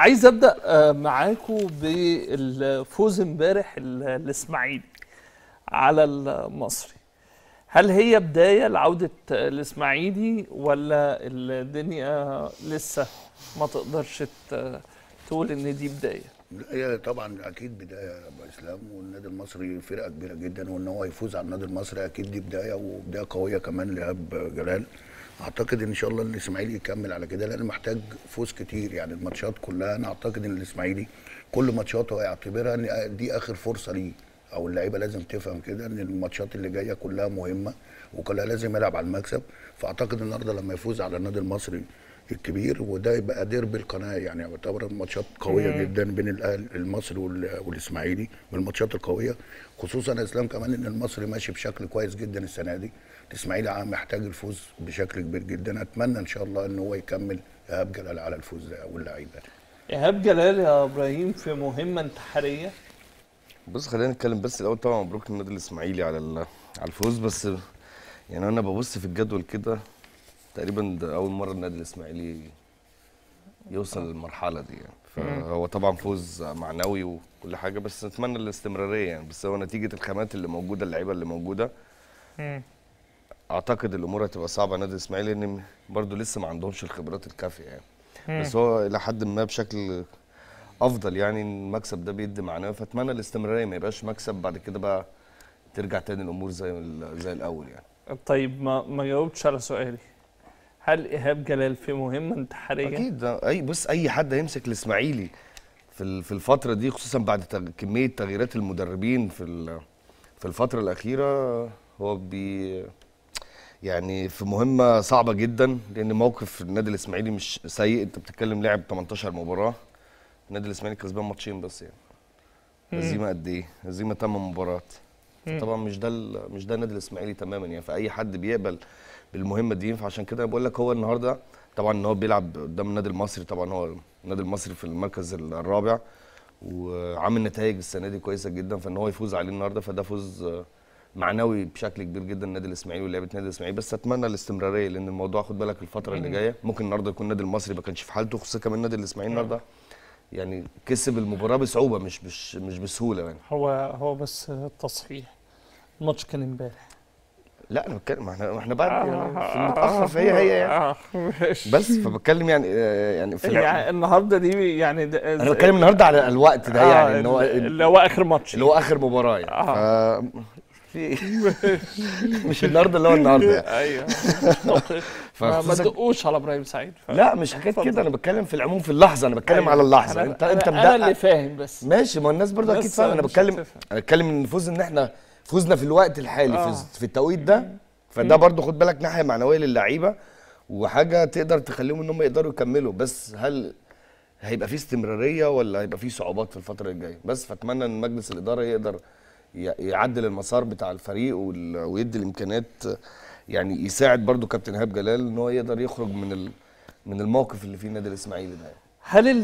عايز ابدا آه، معاكم بالفوز امبارح الاسماعيلي على المصري هل هي بدايه لعوده الاسماعيلي ولا الدنيا لسه ما تقدرش تقول ان دي بدايه هي طبعا اكيد بدايه يا ابو اسلام والنادي المصري فرقه كبيره جدا وان هو يفوز على النادي المصري اكيد دي بدايه وبدايه قويه كمان لاب جلال اعتقد ان شاء الله الاسماعيلي يكمل على كده لان محتاج فوز كتير يعني الماتشات كلها انا اعتقد ان الاسماعيلي كل ماتشاته هيعتبرها ان دي اخر فرصه ليه او اللعيبه لازم تفهم كده ان الماتشات اللي جايه كلها مهمه وكلها لازم يلعب على المكسب فاعتقد النهارده لما يفوز على النادي المصري الكبير وده يبقى ديربي القناه يعني يعتبر ماتشات قويه مم. جدا بين الاهلي المصري والاسماعيلي من الماتشات القويه خصوصا يا اسلام كمان ان المصري ماشي بشكل كويس جدا السنه دي الاسماعيلي محتاج الفوز بشكل كبير جدا اتمنى ان شاء الله ان هو يكمل ايهاب جلال على الفوز ده واللعيبه ايهاب جلال يا ابراهيم في مهمه انتحاريه بص خلينا نتكلم بس الاول طبعا مبروك النادي الاسماعيلي على على الفوز بس يعني انا ببص في الجدول كده تقريبا ده اول مره النادي الاسماعيلي يوصل للمرحله دي يعني فهو طبعا فوز معنوي وكل حاجه بس نتمنى الاستمراريه يعني بس هو نتيجه الخامات اللي موجوده اللعيبه اللي موجوده اعتقد الامور هتبقى صعبه على النادي الاسماعيلي ان برضه لسه ما عندهمش الخبرات الكافيه يعني بس هو الى حد ما بشكل افضل يعني المكسب ده بيدي معناه فاتمنى الاستمراريه ما يبقاش مكسب بعد كده بقى ترجع تاني الامور زي زي الاول يعني طيب ما ما جاوبتش على سؤالي هل ايهاب جلال في مهمه انتحاريه؟ اكيد اي بص اي حد هيمسك الاسماعيلي في في الفتره دي خصوصا بعد كميه تغييرات المدربين في في الفتره الاخيره هو بي يعني في مهمه صعبه جدا لان موقف النادي الاسماعيلي مش سيء انت بتتكلم لعب 18 مباراه النادي الاسماعيلي كسبان ماتشين بس يعني هزيمه قد ايه؟ هزيمه 8 مباريات طبعا مش ده مش ده النادي الاسماعيلي تماما يعني فاي حد بيقبل بالمهمه دي فعشان كده بقول لك هو النهارده طبعا ان هو بيلعب قدام النادي المصري طبعا هو النادي المصري في المركز الرابع وعامل نتائج السنه دي كويسه جدا فان هو يفوز عليه النهارده فده فوز معنوي بشكل كبير جدا النادي الاسماعيلي ولعيبه النادي الاسماعيلي بس اتمنى الاستمراريه لان الموضوع خد بالك الفتره اللي جايه ممكن النهارده يكون النادي المصري ما كانش في حالته خصوصا كمان النادي الاسماعيلي النهارده يعني كسب المباراه بصعوبه مش مش مش بسهوله يعني هو هو بس التصحيح الماتش كان امبارح لا انا بتكلم احنا احنا بعد يعني آه، في المتاخر فهي آه، هي يعني بس فبتكلم يعني يعني في يعني النهارده دي يعني انا بتكلم النهارده على الوقت ده يعني ان هو اللي هو اخر ماتش اللي هو اخر مباراه يعني في مش النهارده اللي هو النهارده يعني ايوه ما تدقوش على ابراهيم سعيد لا مش حكايه كده انا بتكلم في العموم في اللحظه انا بتكلم على أيوه. اللحظه انت انت انا اللي فاهم بس ماشي ما الناس برضه اكيد فاهم انا بتكلم انا بتكلم من نفوذ ان احنا فوزنا في الوقت الحالي آه. في التوقيت ده فده برضو خد بالك ناحيه معنويه للعيبه وحاجه تقدر تخليهم ان هم يقدروا يكملوا بس هل هيبقى في استمراريه ولا هيبقى في صعوبات في الفتره الجايه بس فاتمنى ان مجلس الاداره يقدر يعدل المسار بتاع الفريق ويدي الامكانيات يعني يساعد برضو كابتن ايهاب جلال ان هو يقدر يخرج من من الموقف اللي فيه النادي الاسماعيلي ده هل